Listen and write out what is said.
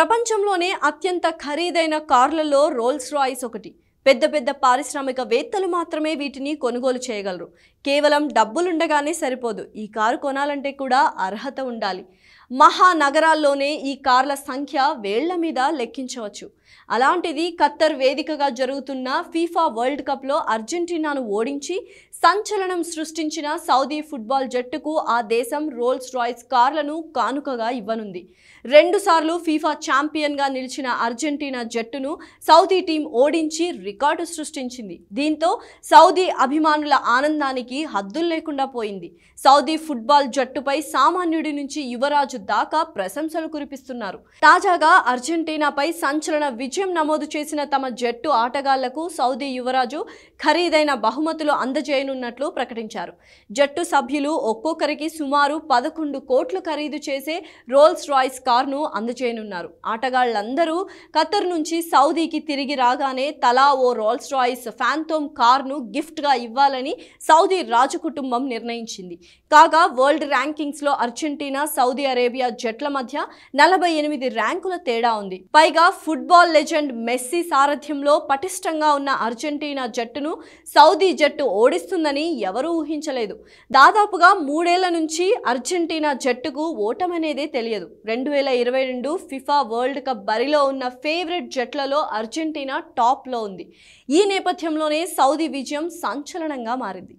ప్రపంచంలోనే అత్యంత ఖరీదైన కార్లలో రోల్స్ రాయిస్ ఒకటి పెద్ద పెద్ద పారిశ్రామికవేత్తలు మాత్రమే వీటిని కొనుగోలు చేయగలరు కేవలం డబ్బులుండగానే సరిపోదు ఈ కారు కొనాలంటే కూడా అర్హత ఉండాలి మహానగరాల్లోనే ఈ కార్ల సంఖ్య వేళ్ల మీద లెక్కించవచ్చు అలాంటిది ఖత్తర్ వేదికగా జరుగుతున్న ఫీఫా వరల్డ్ కప్లో అర్జెంటీనాను ఓడించి సంచలనం సృష్టించిన సౌదీ ఫుట్బాల్ జట్టుకు ఆ దేశం రోల్స్ రాయ్స్ కార్లను కానుకగా ఇవ్వనుంది రెండుసార్లు ఫీఫా ఛాంపియన్గా నిలిచిన అర్జెంటీనా జట్టును సౌదీ టీం ఓడించి రికార్డు సృష్టించింది దీంతో సౌదీ అభిమానుల ఆనందానికి హద్దులు లేకుండా పోయింది సౌదీ ఫుట్బాల్ జట్టుపై సామాన్యుడి నుంచి యువరాజు దాకా ప్రశంసలు కురిపిస్తున్నారు తాజాగా అర్జెంటీనాపై సంచలన విజయం నమోదు చేసిన తమ జట్టు ఆటగాళ్లకు సౌదీ యువరాజు ఖరీదైన బహుమతులు అందజేయనున్నట్లు ప్రకటించారు జట్టు సభ్యులు ఒక్కొక్కరికి సుమారు పదకొండు కోట్లు ఖరీదు చేసే రోల్స్ రాయ్స్ కార్ను అందజేయనున్నారు ఆటగాళ్లందరూ ఖతర్ నుంచి సౌదీకి తిరిగి రాగానే తలా ఓ రోల్స్ రాయ్స్ ఫ్యాంతోమ్ కార్ను గిఫ్ట్గా ఇవ్వాలని సౌదీ రాజు కుటుంబం నిర్ణయించింది కాగా వరల్డ్ ర్యాంకింగ్స్లో అర్జెంటీనా సౌదీ అరేబియా అరేబియా జట్ల మధ్య నలభై ఎనిమిది ర్యాంకుల తేడా ఉంది పైగా ఫుట్బాల్ లెజెండ్ మెస్సీ సారథ్యంలో పటిష్టంగా ఉన్న అర్జెంటీనా జట్టును సౌదీ జట్టు ఓడిస్తుందని ఎవరూ ఊహించలేదు దాదాపుగా మూడేళ్ల నుంచి అర్జెంటీనా జట్టుకు ఓటమనేదే తెలియదు రెండు వేల ఇరవై రెండు ఫిఫా వరల్డ్ కప్ బరిలో ఉన్న ఫేవరెట్ జట్లలో అర్జెంటీనా టాప్లో ఉంది ఈ నేపథ్యంలోనే సౌదీ విజయం సంచలనంగా మారింది